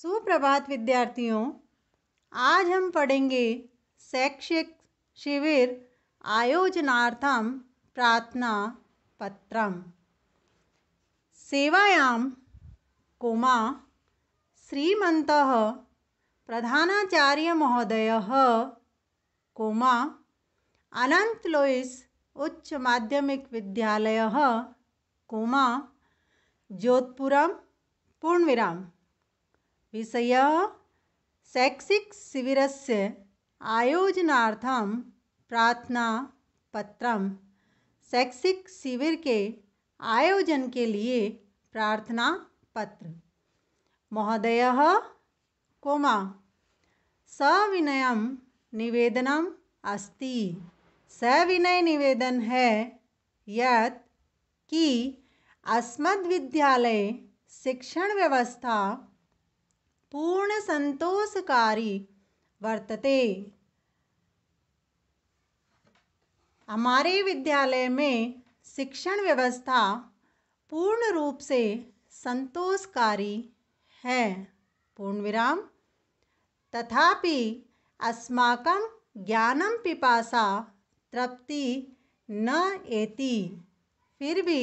सुप्रभात विद्यार्थियों आज हम पढ़ेंगे शैक्षिक शिविर आयोजनार्थम प्रार्थना पत्रम सेवायाम कोमा प्रधानाचार्य महोदय कोमा अनंत लोइस उच्च माध्यमिक विद्यालय कोमा जोधपुरम विराम विषय शैक्षिक से आयोजनाथ प्रार्थना पत्र शैक्षिक शिविर के आयोजन के लिए पत्र महोदय कोमा सविनय निवेदनम् अस्ति सविनय निवेदन है यत कि शिक्षण व्यवस्था पूर्ण संतोषकारी वर्तते हमारे विद्यालय में शिक्षण व्यवस्था पूर्ण रूप से संतोषकारी है पूर्ण विराम तथापि अस्माकं ज्ञानम पिपासा तृप्ति न एति फिर भी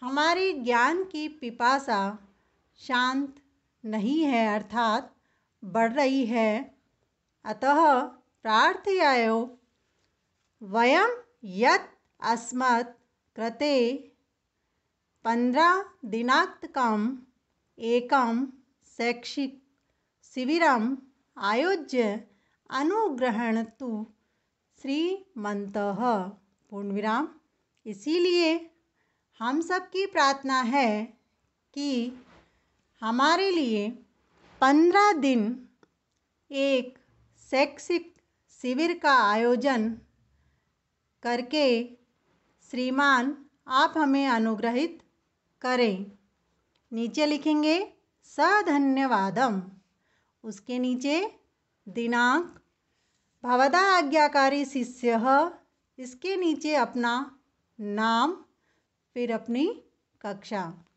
हमारी ज्ञान की पिपासा शांत नहीं है अर्थात बढ़ रही है अतः प्रार्थयायो वयम यत अस्मत् कृते दिनात्कम एकं शैक्षिक शिविर आयोज्य अनुग्रहण श्रीमंत पूर्ण विराम इसीलिए हम सब की प्रार्थना है कि हमारे लिए पंद्रह दिन एक शैक्षिक शिविर का आयोजन करके श्रीमान आप हमें अनुग्रहित करें नीचे लिखेंगे सधन्यवादम उसके नीचे दिनांक भवदा आज्ञाकारी शिष्य इसके नीचे अपना नाम फिर अपनी कक्षा